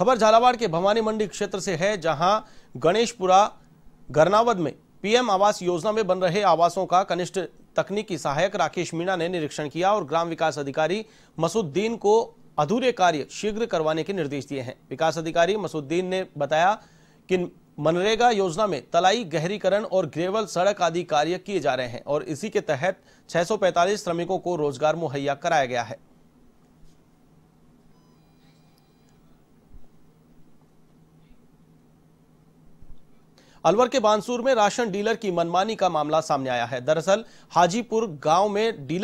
खबर झालावाड़ के भवानी मंडी क्षेत्र से है जहां गणेशपुरा गरनावद में पीएम आवास योजना में बन रहे आवासों का कनिष्ठ तकनीकी सहायक राकेश मीणा ने निरीक्षण किया और ग्राम विकास अधिकारी मसुद्दीन को अधूरे कार्य शीघ्र करवाने के निर्देश दिए हैं विकास अधिकारी मसुद्दीन ने बताया कि मनरेगा योजना में तलाई गहरीकरण और ग्रेवल सड़क आदि कार्य किए जा रहे हैं और इसी के तहत 645 श्रमिकों को रोजगार मुहैया कराया गया है अलवर के बांसूर में राशन डीलर की मनमानी का मामला सामने आया है दरअसल हाजीपुर गांव में डीलर